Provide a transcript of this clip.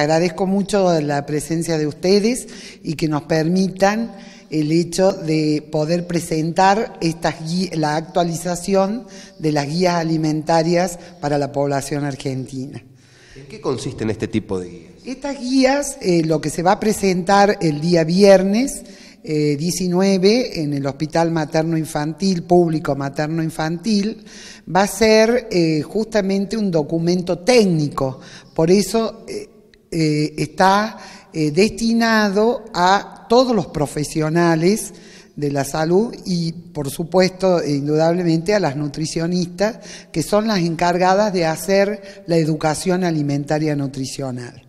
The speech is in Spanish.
Agradezco mucho la presencia de ustedes y que nos permitan el hecho de poder presentar estas la actualización de las guías alimentarias para la población argentina. ¿En qué consisten este tipo de guías? Estas guías, eh, lo que se va a presentar el día viernes, 19 eh, en el Hospital Materno Infantil, Público Materno Infantil, va a ser eh, justamente un documento técnico. Por eso eh, está eh, destinado a todos los profesionales de la salud y, por supuesto, indudablemente a las nutricionistas, que son las encargadas de hacer la educación alimentaria nutricional.